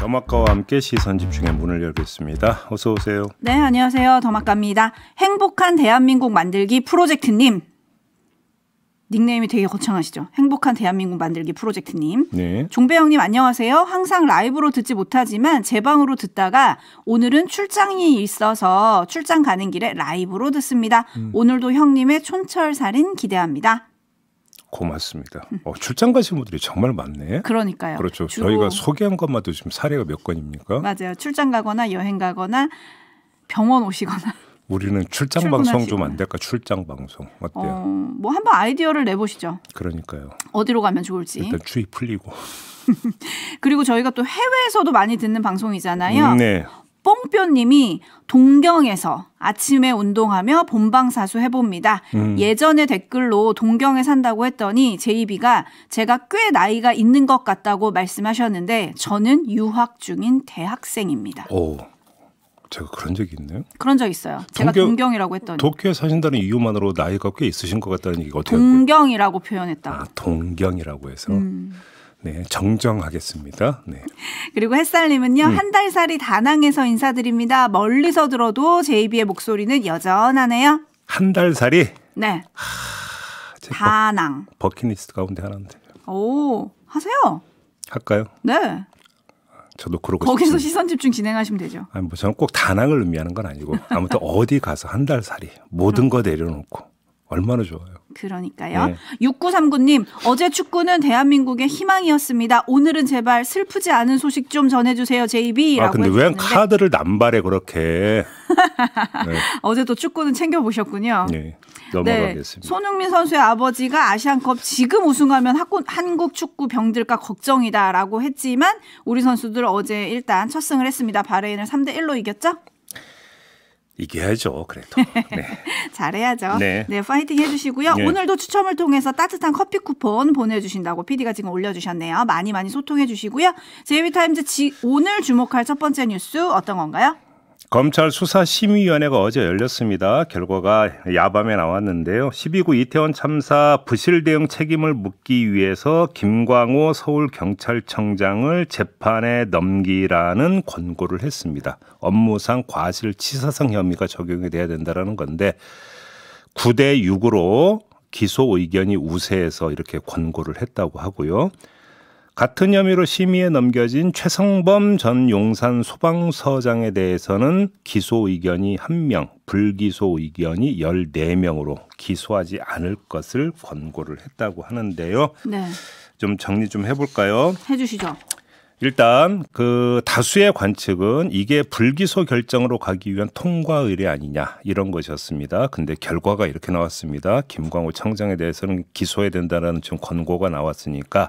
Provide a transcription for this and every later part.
더마카와 함께 시선 집중의 문을 열겠습니다. 어서 오세요. 네, 안녕하세요. 더마카입니다. 행복한 대한민국 만들기 프로젝트님. 닉네임이 되게 거창하시죠. 행복한 대한민국 만들기 프로젝트님. 네. 종배영님 안녕하세요. 항상 라이브로 듣지 못하지만 제 방으로 듣다가 오늘은 출장이 있어서 출장 가는 길에 라이브로 듣습니다. 음. 오늘도 형님의 촌철살인 기대합니다. 고맙습니다. 어, 출장 가신 분들이 정말 많네. 그러니까요. 그렇죠. 저희가 소개한 것만도 지금 사례가 몇 건입니까? 맞아요. 출장 가거나 여행 가거나 병원 오시거나. 우리는 출장 방송 좀 안 될까? 출장 방송 어때요? 어, 뭐 한번 아이디어를 내보시죠. 그러니까요. 어디로 가면 좋을지. 일단 추위 풀리고. 그리고 저희가 또 해외에서도 많이 듣는 방송이잖아요. 음, 네. 뽕뼈님이 동경에서 아침에 운동하며 본방사수 해봅니다. 음. 예전에 댓글로 동경에 산다고 했더니 제이비가 제가 꽤 나이가 있는 것 같다고 말씀하셨는데 저는 유학 중인 대학생입니다. 오, 제가 그런 적이 있나요? 그런 적 있어요. 제가 동경이라고 했더니 도쿄에 사신다는 이유만으로 나이가 꽤 있으신 것 같다는 얘기가 어떻게 동경이라고 표현했다. 아, 동경이라고 해서. 음. 네, 정정하겠습니다. 네. 그리고 햇살님은요, 음. 한달 살이 다낭에서 인사드립니다. 멀리서 들어도 제이비의 목소리는 여전하네요. 한달 살이? 네. 하, 다낭. 버, 킷리스트 가운데 하나인데. 오, 하세요. 할까요? 네. 저도 그러고 거기서 싶습니다. 시선 집중 진행하시면 되죠. 아니 뭐 저는 꼭 다낭을 의미하는 건 아니고 아무튼 어디 가서 한달 살이 모든 음. 거 내려놓고 얼마나 좋아요. 그러니까요. 네. 6939님, 어제 축구는 대한민국의 희망이었습니다. 오늘은 제발 슬프지 않은 소식 좀 전해주세요, JB. 아, 근데 왜 카드를 남발해, 그렇게. 네. 어제도 축구는 챙겨보셨군요. 네. 넘어가겠습니다. 네, 손흥민 선수의 아버지가 아시안컵 지금 우승하면 학군, 한국 축구 병들까 걱정이다라고 했지만 우리 선수들 어제 일단 첫 승을 했습니다. 바레인을 3대 1로 이겼죠? 이겨야죠. 그래도. 네. 잘해야죠. 네. 네. 파이팅 해주시고요. 네. 오늘도 추첨을 통해서 따뜻한 커피 쿠폰 보내주신다고 PD가 지금 올려주셨네요. 많이 많이 소통해주시고요. 제이비타임즈 오늘 주목할 첫 번째 뉴스 어떤 건가요? 검찰 수사심의위원회가 어제 열렸습니다. 결과가 야밤에 나왔는데요. 12구 이태원 참사 부실 대응 책임을 묻기 위해서 김광호 서울경찰청장을 재판에 넘기라는 권고를 했습니다. 업무상 과실치사성 혐의가 적용이 돼야 된다는 건데 9대 6으로 기소 의견이 우세해서 이렇게 권고를 했다고 하고요. 같은 혐의로 심의에 넘겨진 최성범 전 용산 소방서장에 대해서는 기소 의견이 1명, 불기소 의견이 14명으로 기소하지 않을 것을 권고를 했다고 하는데요. 네. 좀 정리 좀 해볼까요? 해주시죠. 일단 그 다수의 관측은 이게 불기소 결정으로 가기 위한 통과 의뢰 아니냐 이런 것이었습니다. 근데 결과가 이렇게 나왔습니다. 김광호 청장에 대해서는 기소해야 된다라는 지금 권고가 나왔으니까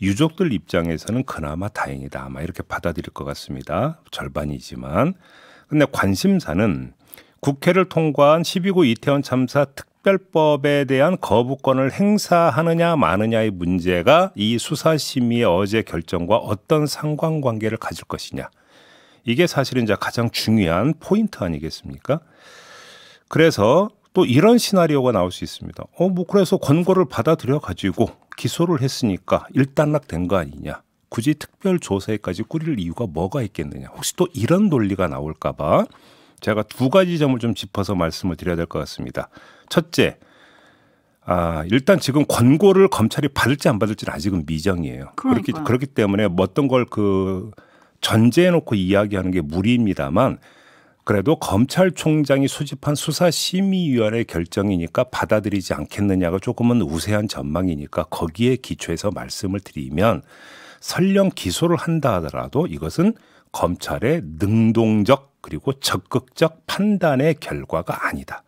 유족들 입장에서는 그나마 다행이다. 아마 이렇게 받아들일 것 같습니다. 절반이지만. 근데 관심사는 국회를 통과한 12구 이태원 참사 특별법에 대한 거부권을 행사하느냐 마느냐의 문제가 이 수사심의의 어제 결정과 어떤 상관관계를 가질 것이냐. 이게 사실은 이제 가장 중요한 포인트 아니겠습니까? 그래서 또 이런 시나리오가 나올 수 있습니다. 어, 뭐 그래서 권고를 받아들여 가지고 기소를 했으니까 일단락된 거 아니냐. 굳이 특별 조사에까지 꾸릴 이유가 뭐가 있겠느냐. 혹시 또 이런 논리가 나올까봐 제가 두 가지 점을 좀 짚어서 말씀을 드려야 될 것 같습니다. 첫째, 아, 일단 지금 권고를 검찰이 받을지 안 받을지는 아직은 미정이에요. 그렇기 그렇기 때문에 뭐 어떤 걸 그 전제해 놓고 이야기하는 게 무리입니다만 그래도 검찰총장이 소집한 수사심의위원회 결정이니까 받아들이지 않겠느냐가 조금은 우세한 전망이니까 거기에 기초해서 말씀을 드리면 설령 기소를 한다 하더라도 이것은 검찰의 능동적 그리고 적극적 판단의 결과가 아니다.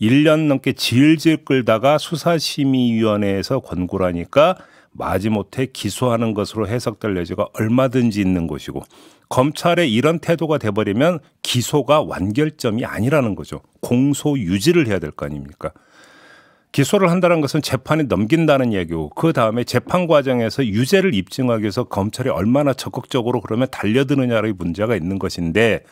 1년 넘게 질질 끌다가 수사심의위원회에서 권고라니까 마지못해 기소하는 것으로 해석될 여지가 얼마든지 있는 것이고 검찰의 이런 태도가 돼버리면 기소가 완결점이 아니라는 거죠. 공소 유지를 해야 될 거 아닙니까? 기소를 한다는 것은 재판에 넘긴다는 얘기고 그 다음에 재판 과정에서 유죄를 입증하기 위해서 검찰이 얼마나 적극적으로 그러면 달려드느냐의 문제가 있는 것인데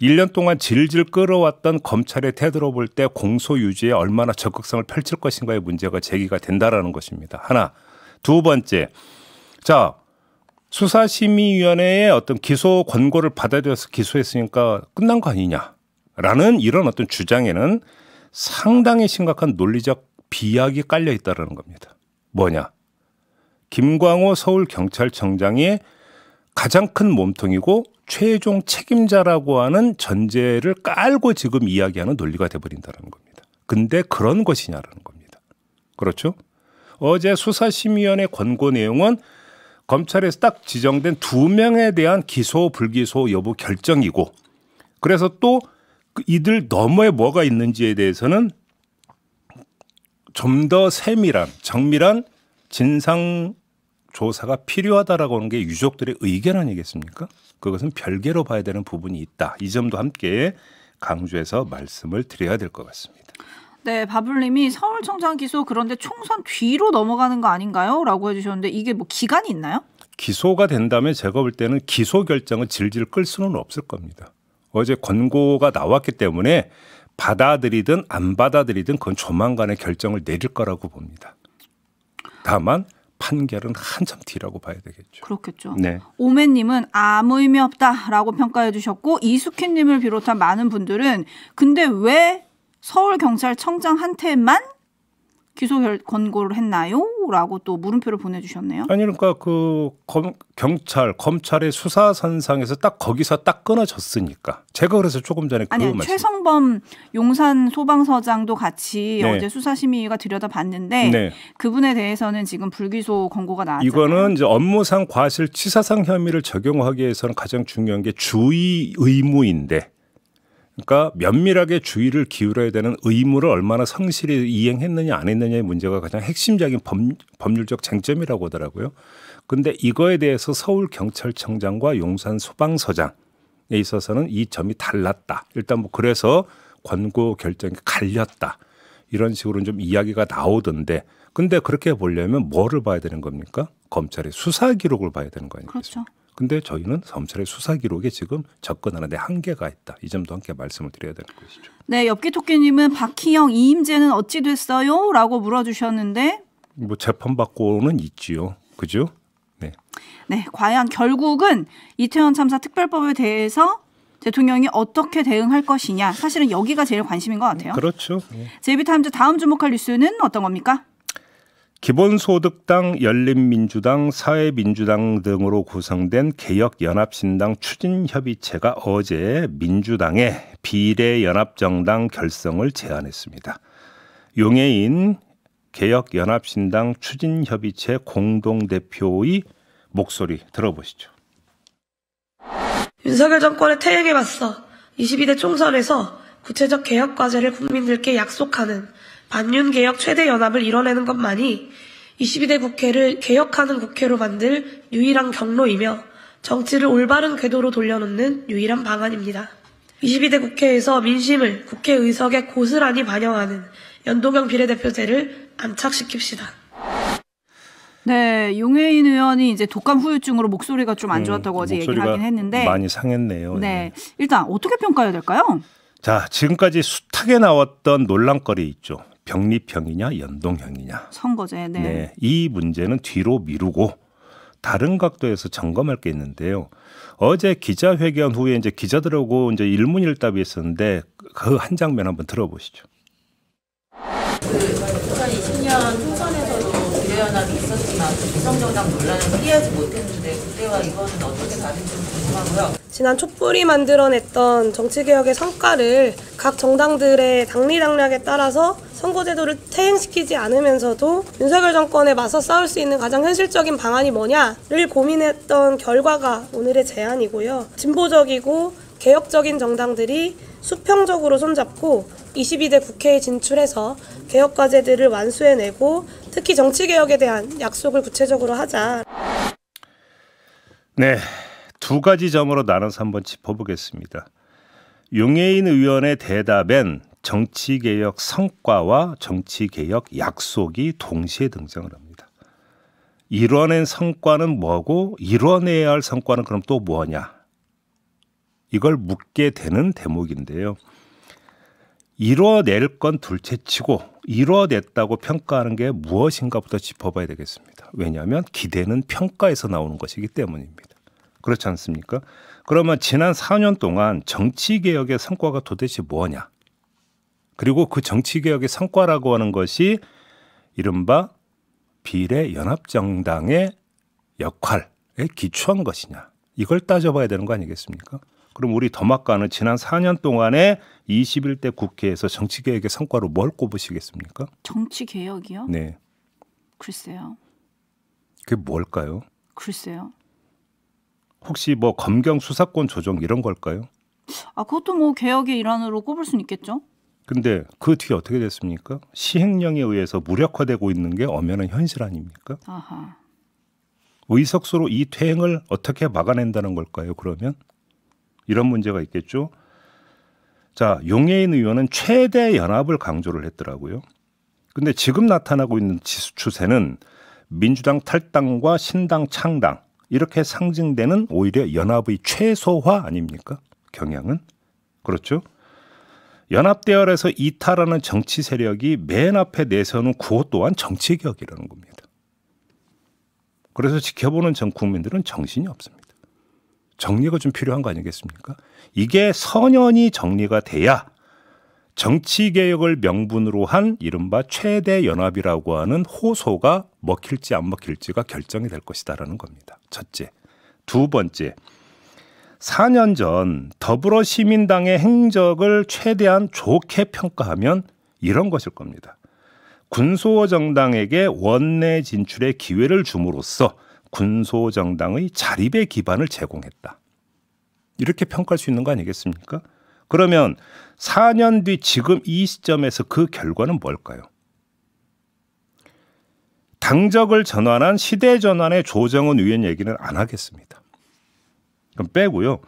1년 동안 질질 끌어왔던 검찰의 태도로 볼 때 공소 유지에 얼마나 적극성을 펼칠 것인가의 문제가 제기가 된다라는 것입니다. 하나. 두 번째. 자, 수사심의위원회의 어떤 기소 권고를 받아들여서 기소했으니까 끝난 거 아니냐라는 이런 어떤 주장에는 상당히 심각한 논리적 비약이 깔려 있다라는 겁니다. 뭐냐? 김광호 서울경찰청장이 가장 큰 몸통이고 최종 책임자라고 하는 전제를 깔고 지금 이야기하는 논리가 돼버린다는 겁니다. 근데 그런 것이냐라는 겁니다. 그렇죠? 어제 수사심의위원회 권고 내용은 검찰에서 딱 지정된 두 명에 대한 기소 불기소 여부 결정이고 그래서 또 그 이들 너머에 뭐가 있는지에 대해서는 좀 더 세밀한 정밀한 진상 조사가 필요하다라고 하는 게 유족들의 의견 아니겠습니까? 그것은 별개로 봐야 되는 부분이 있다. 이 점도 함께 강조해서 말씀을 드려야 될 것 같습니다. 네, 바블님이 서울청장 기소 그런데 총선 뒤로 넘어가는 거 아닌가요? 라고 해주셨는데 이게 뭐 기간이 있나요? 기소가 된다면 제가 볼 때는 기소 결정을 질질 끌 수는 없을 겁니다. 어제 권고가 나왔기 때문에 받아들이든 안 받아들이든 그건 조만간에 결정을 내릴 거라고 봅니다. 다만 판결은 한참 뒤라고 봐야 되겠죠. 그렇겠죠. 네. 오매님은 아무 의미 없다라고 평가해 주셨고 이수킨님을 비롯한 많은 분들은 근데 왜 서울경찰청장한테만 기소 결, 권고를 했나요? 라고 또 물음표를 보내주셨네요. 아니 그러니까 그 검, 경찰 검찰의 수사 선상에서 딱 거기서 딱 끊어졌으니까 제가 그래서 조금 전에 그 아니 말씀... 최성범 용산 소방서장도 같이 네. 어제 수사심의가 들여다봤는데 네. 그분에 대해서는 지금 불기소 권고가 나왔잖 이거는 이제 업무상 과실치사상 혐의를 적용하기 위해서는 가장 중요한 게 주의 의무인데 그러니까 면밀하게 주의를 기울여야 되는 의무를 얼마나 성실히 이행했느냐 안 했느냐의 문제가 가장 핵심적인 법, 률적 쟁점이라고 하더라고요. 근데 이거에 대해서 서울 경찰청장과 용산 소방서장에 있어서는 이 점이 달랐다. 일단 뭐 그래서 권고 결정이 갈렸다. 이런 식으로 좀 이야기가 나오던데 근데 그렇게 보려면 뭐를 봐야 되는 겁니까? 검찰의 수사 기록을 봐야 되는 거아닙니까 그렇죠. 근데 저희는 검찰의 수사 기록에 지금 접근하는데 한계가 있다. 이 점도 함께 말씀을 드려야 되는 것이죠. 네, 엽기 토끼님은 박희영 이임재는 어찌 됐어요?라고 물어주셨는데 뭐 재판 받고는 있지요, 그죠? 네. 네, 과연 결국은 이태원 참사 특별법에 대해서 대통령이 어떻게 대응할 것이냐 사실은 여기가 제일 관심인 것 같아요. 그렇죠. 네. 제비타임즈 다음 주목할 뉴스는 어떤 겁니까? 기본소득당, 열린민주당, 사회민주당 등으로 구성된 개혁연합신당 추진협의체가 어제 민주당의 비례연합정당 결성을 제안했습니다. 용해인 개혁연합신당 추진협의체 공동대표의 목소리 들어보시죠. 윤석열 정권의 태행에 맞서 22대 총선에서 구체적 개혁 과제를 국민들께 약속하는 반윤개혁 최대 연합을 이뤄내는 것만이 22대 국회를 개혁하는 국회로 만들 유일한 경로이며 정치를 올바른 궤도로 돌려놓는 유일한 방안입니다. 22대 국회에서 민심을 국회의석에 고스란히 반영하는 연동형 비례대표제를 안착시킵시다. 네, 용해인 의원이 이제 독감 후유증으로 목소리가 좀안 음, 좋았다고 음, 어제 얘기하긴 했는데 많이 상했네요. 네, 네, 일단 어떻게 평가해야 될까요? 자, 지금까지 숱하게 나왔던 논란거리 있죠. 병립형이냐 연동형이냐 선거제 네. 네. 이 문제는 뒤로 미루고 다른 각도에서 점검할 게 있는데요. 어제 기자회견 후에 이제 기자들하고 이제 일문일답이 있었는데 그 한 장면 한번 들어보시죠. 2020년 총선에서도 비례연합이 있었지만 기성정당 논란에 피하지 못했는데 그때와 이거는 어떻게 다른지 궁금하고요. 지난 촛불이 만들어냈던 정치개혁의 성과를 각 정당들의 당리당략에 따라서 선거제도를 퇴행시키지 않으면서도 윤석열 정권에 맞서 싸울 수 있는 가장 현실적인 방안이 뭐냐를 고민했던 결과가 오늘의 제안이고요. 진보적이고 개혁적인 정당들이 수평적으로 손잡고 22대 국회에 진출해서 개혁 과제들을 완수해내고 특히 정치 개혁에 대한 약속을 구체적으로 하자. 네. 두 가지 점으로 나눠서 한번 짚어보겠습니다. 용해인 의원의 대답엔 정치개혁 성과와 정치개혁 약속이 동시에 등장을 합니다. 이뤄낸 성과는 뭐고 이뤄내야 할 성과는 그럼 또 뭐냐? 이걸 묻게 되는 대목인데요. 이뤄낼 건 둘째치고 이뤄냈다고 평가하는 게 무엇인가부터 짚어봐야 되겠습니다. 왜냐하면 기대는 평가에서 나오는 것이기 때문입니다. 그렇지 않습니까? 그러면 지난 4년 동안 정치 개혁의 성과가 도대체 뭐냐? 그리고 그 정치개혁의 성과라고 하는 것이 이른바 비례연합정당의 역할에 기초한 것이냐. 이걸 따져봐야 되는 거 아니겠습니까? 그럼 우리 더마카는 지난 4년 동안에 21대 국회에서 정치개혁의 성과로 뭘 꼽으시겠습니까? 정치개혁이요? 네. 글쎄요. 그게 뭘까요? 글쎄요. 혹시 뭐 검경 수사권 조정 이런 걸까요? 아 그것도 뭐 개혁의 일환으로 꼽을 수 있겠죠. 근데 그 뒤에 어떻게 됐습니까? 시행령에 의해서 무력화되고 있는 게 엄연한 현실 아닙니까? 아하. 의석수로 이 퇴행을 어떻게 막아낸다는 걸까요? 그러면 이런 문제가 있겠죠. 자, 용해인 의원은 최대 연합을 강조를 했더라고요. 근데 지금 나타나고 있는 지수 추세는 민주당 탈당과 신당 창당 이렇게 상징되는 오히려 연합의 최소화 아닙니까? 경향은 그렇죠. 연합대열에서 이탈하는 정치 세력이 맨 앞에 내세우는 구호 또한 정치개혁이라는 겁니다. 그래서 지켜보는 전 국민들은 정신이 없습니다. 정리가 좀 필요한 거 아니겠습니까? 이게 선연히 정리가 돼야 정치개혁을 명분으로 한 이른바 최대 연합이라고 하는 호소가 먹힐지 안 먹힐지가 결정이 될 것이다라는 겁니다. 첫째. 두 번째, 4년 전 더불어 시민당의 행적을 최대한 좋게 평가하면 이런 것일 겁니다. 군소 정당에게 원내 진출의 기회를 줌으로써 군소 정당의 자립의 기반을 제공했다. 이렇게 평가할 수 있는 거 아니겠습니까? 그러면 4년 뒤 지금 이 시점에서 그 결과는 뭘까요? 당적을 전환한 시대 전환의 조정은 위원 얘기는 안 하겠습니다. 그럼 빼고요.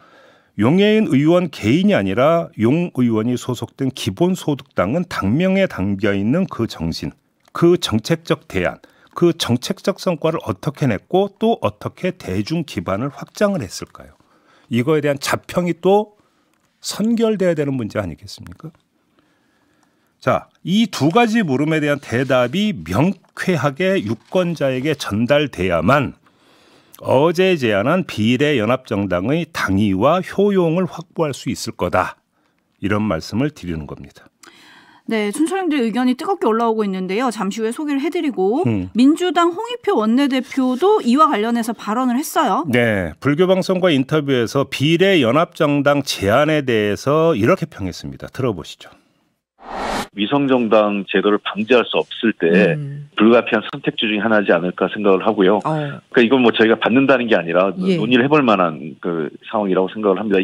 용해인 의원 개인이 아니라 용 의원이 소속된 기본소득당은 당명에 담겨 있는 그 정신, 그 정책적 대안, 그 정책적 성과를 어떻게 냈고 또 어떻게 대중 기반을 확장을 했을까요? 이거에 대한 자평이 또 선결돼야 되는 문제 아니겠습니까? 자, 이 두 가지 물음에 대한 대답이 명쾌하게 유권자에게 전달돼야만 어제 제안한 비례연합정당의 당위와 효용을 확보할 수 있을 거다. 이런 말씀을 드리는 겁니다. 네, 순철님들 의견이 뜨겁게 올라오고 있는데요. 잠시 후에 소개를 해드리고 음. 민주당 홍익표 원내대표도 이와 관련해서 발언을 했어요. 네, 불교방송과 인터뷰에서 비례연합정당 제안에 대해서 이렇게 평했습니다. 들어보시죠. 위성정당 제도를 방지할 수 없을 때 음. 불가피한 선택지 중에 하나지 않을까 생각을 하고요. 어. 그러니까 이건 뭐 저희가 받는다는 게 아니라 예. 논의를 해볼 만한 그 상황이라고 생각을 합니다.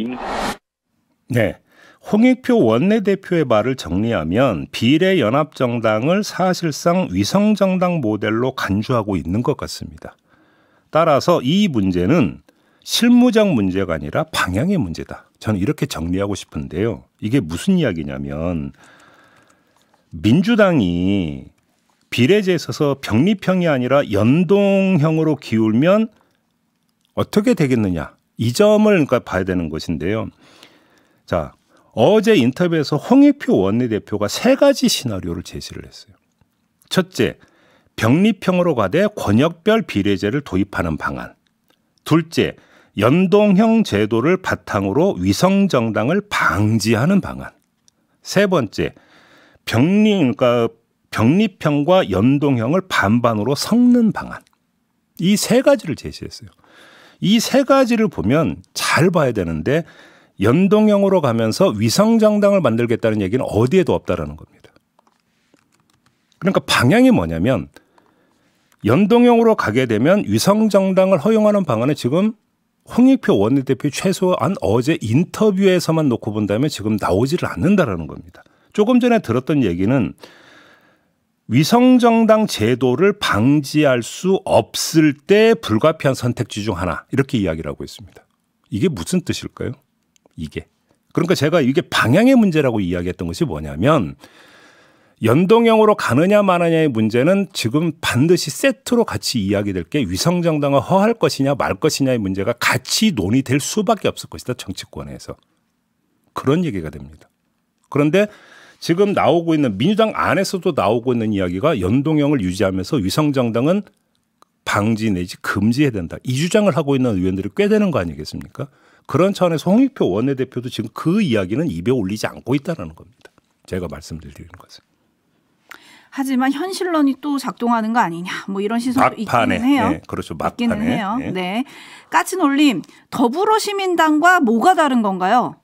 네. 홍익표 원내대표의 말을 정리하면 비례연합정당을 사실상 위성정당 모델로 간주하고 있는 것 같습니다. 따라서 이 문제는 실무적 문제가 아니라 방향의 문제다. 저는 이렇게 정리하고 싶은데요. 이게 무슨 이야기냐면 민주당이 비례제에 있어서 병립형이 아니라 연동형으로 기울면 어떻게 되겠느냐 이 점을 그러니까 봐야 되는 것인데요. 자 어제 인터뷰에서 홍익표 원내대표가 세 가지 시나리오를 제시를 했어요. 첫째, 병립형으로 가되 권역별 비례제를 도입하는 방안. 둘째, 연동형 제도를 바탕으로 위성 정당을 방지하는 방안. 세 번째, 병리 그러니까 병리형과 연동형을 반반으로 섞는 방안 이 세 가지를 제시했어요. 이 세 가지를 보면 잘 봐야 되는데 연동형으로 가면서 위성 정당을 만들겠다는 얘기는 어디에도 없다라는 겁니다. 그러니까 방향이 뭐냐면 연동형으로 가게 되면 위성 정당을 허용하는 방안은 지금 홍익표 원내대표 최소한 어제 인터뷰에서만 놓고 본다면 지금 나오지를 않는다라는 겁니다. 조금 전에 들었던 얘기는 위성정당 제도를 방지할 수 없을 때 불가피한 선택지 중 하나 이렇게 이야기를 하고 있습니다. 이게 무슨 뜻일까요? 이게. 그러니까 제가 이게 방향의 문제라고 이야기했던 것이 뭐냐면 연동형으로 가느냐 마느냐의 문제는 지금 반드시 세트로 같이 이야기될 게 위성정당을 허할 것이냐 말 것이냐의 문제가 같이 논의될 수밖에 없을 것이다 정치권에서 그런 얘기가 됩니다. 그런데 지금 나오고 있는 민주당 안에서도 나오고 있는 이야기가 연동형을 유지하면서 위성정당은 방지 내지 금지해야 된다. 이 주장을 하고 있는 의원들이 꽤 되는 거 아니겠습니까? 그런 차원에서 홍익표 원내대표도 지금 그 이야기는 입에 올리지 않고 있다는 겁니다. 제가 말씀드리는 것은. 하지만 현실론이 또 작동하는 거 아니냐 뭐 이런 시선도 막판에, 있기는 해요. 네, 그렇죠. 막판에, 있기는 해요. 예. 네. 네. 까치놀림 더불어시민당과 뭐가 다른 건가요?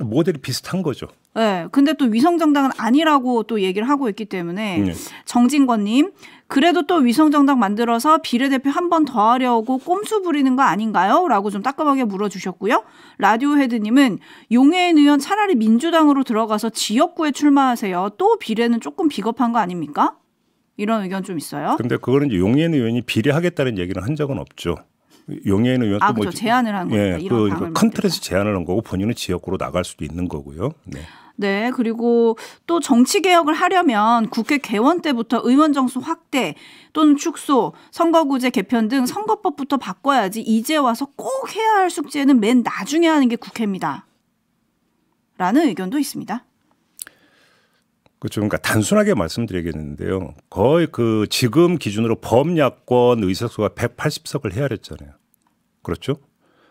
모델이 비슷한 거죠. 네, 근데 또 위성정당은 아니라고 또 얘기를 하고 있기 때문에 네. 정진권님 그래도 또 위성정당 만들어서 비례대표 한 번 더 하려고 꼼수 부리는 거 아닌가요? 라고 좀 따끔하게 물어주셨고요. 라디오헤드님은 용해인 의원 차라리 민주당으로 들어가서 지역구에 출마하세요. 또 비례는 조금 비겁한 거 아닙니까? 이런 의견 좀 있어요. 근데 그거는 용해인 의원이 비례하겠다는 얘기는 한 적은 없죠. 용해는 의원 아, 뭐 그렇죠. 뭐 제안을 한거니 예, 이 그, 방을 니까 컨트롤에서 제안을 한 거고 본인은 지역구로 나갈 수도 있는 거고요. 네. 네, 그리고 또 정치 개혁을 하려면 국회 개원 때부터 의원 정수 확대 또는 축소, 선거구제 개편 등 선거법부터 바꿔야지 이제 와서 꼭 해야 할 숙제는 맨 나중에 하는 게 국회입니다. 라는 의견도 있습니다. 그렇 그러니까 단순하게 말씀드리겠는데요. 거의 그 지금 기준으로 범야권 의석수가 180석을 해야 렸잖아요 그렇죠?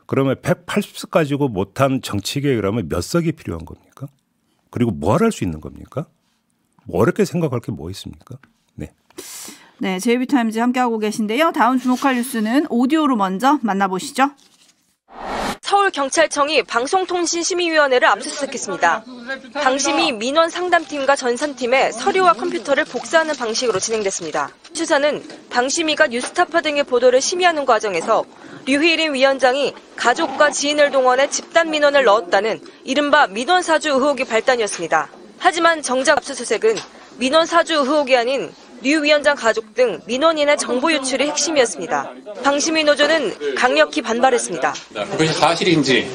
그러면 180석 가지고 못한 정치 개혁이라면 몇 석이 필요한 겁니까? 그리고 뭘할수 있는 겁니까? 뭐 어렵게 생각할 게 뭐 있습니까? 네. 네, 제이비타임즈 함께하고 계신데요. 다음 주목할 뉴스는 오디오로 먼저 만나보시죠. 서울경찰청이 방송통신심의위원회를 압수수색했습니다. 방심이 민원 상담팀과 전산팀에 서류와 컴퓨터를 복사하는 방식으로 진행됐습니다. 수사는 방심이가 뉴스타파 등의 보도를 심의하는 과정에서 류희림 위원장이 가족과 지인을 동원해 집단 민원을 넣었다는 이른바 민원 사주 의혹이 발단이었습니다. 하지만 정작 압수수색은 민원 사주 의혹이 아닌 류 위원장 가족 등 민원인의 정보 유출이 핵심이었습니다. 방심위 노조는 강력히 반발했습니다. 그것이 사실인지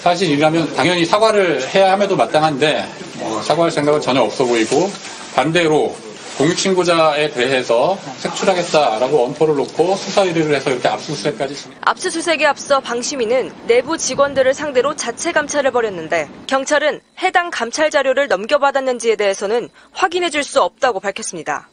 사실이라면 당연히 사과를 해야 함에도 마땅한데 어, 사과할 생각은 전혀 없어 보이고 반대로 공익신고자에 대해서 색출하겠다라고 언포를 놓고 수사 의뢰를 해서 이렇게 압수수색까지 했습니다. 압수수색에 앞서 방시민은 내부 직원들을 상대로 자체 감찰을 벌였는데 경찰은 해당 감찰 자료를 넘겨받았는지에 대해서는 확인해 줄 수 없다고 밝혔습니다.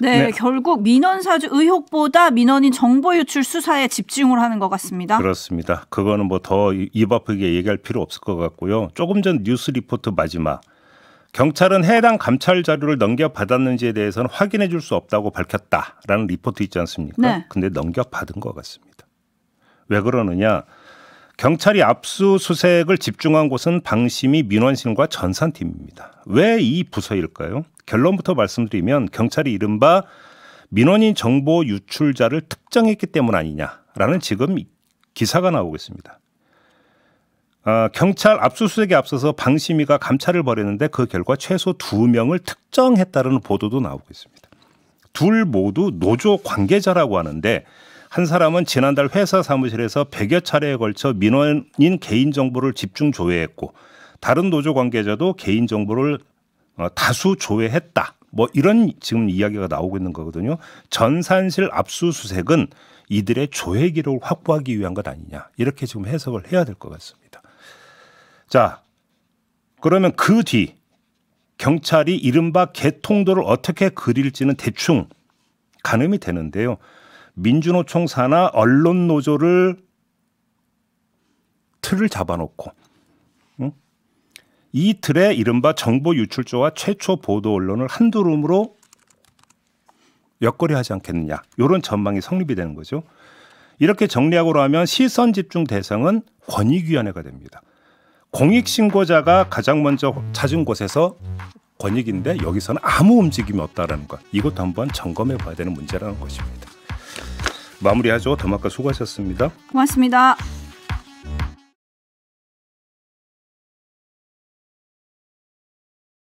네, 네, 결국 민원 사주 의혹보다 민원인 정보 유출 수사에 집중을 하는 것 같습니다. 그렇습니다. 그거는 뭐 더입 아프게 얘기할 필요 없을 것 같고요. 조금 전 뉴스 리포트 마지막 경찰은 해당 감찰 자료를 넘겨받았는지에 대해서는 확인해 줄 수 없다고 밝혔다라는 리포트 있지 않습니까? 네. 근데 넘겨받은 것 같습니다. 왜 그러느냐? 경찰이 압수수색을 집중한 곳은 방심이 민원실과 전산팀입니다. 왜 이 부서일까요? 결론부터 말씀드리면 경찰이 이른바 민원인 정보 유출자를 특정했기 때문 아니냐라는 지금 기사가 나오고 있습니다. 어, 경찰 압수수색에 앞서서 방심위가 감찰을 벌였는데 그 결과 최소 두 명을 특정했다는 보도도 나오고 있습니다. 둘 모두 노조 관계자라고 하는데 한 사람은 지난달 회사 사무실에서 100여 차례에 걸쳐 민원인 개인정보를 집중 조회했고 다른 노조 관계자도 개인정보를 어, 다수 조회했다. 뭐 이런 지금 이야기가 나오고 있는 거거든요. 전산실 압수수색은 이들의 조회 기록을 확보하기 위한 것 아니냐. 이렇게 지금 해석을 해야 될 것 같습니다. 자, 그러면 그 뒤 경찰이 이른바 개통도를 어떻게 그릴지는 대충 가늠이 되는데요. 민주노총 사나 언론 노조를 틀을 잡아놓고 응? 이 틀에 이른바 정보 유출조와 최초 보도 언론을 한두름으로 엿거리하지 않겠느냐 이런 전망이 성립이 되는 거죠. 이렇게 정리하고라면 시선 집중 대상은 권익위원회가 됩니다. 공익신고자가 가장 먼저 찾은 곳에서 권익인데 여기서는 아무 움직임이 없다라는 것 이것도 한번 점검해 봐야 되는 문제라는 것입니다. 마무리하죠. 더마카 수고하셨습니다. 고맙습니다.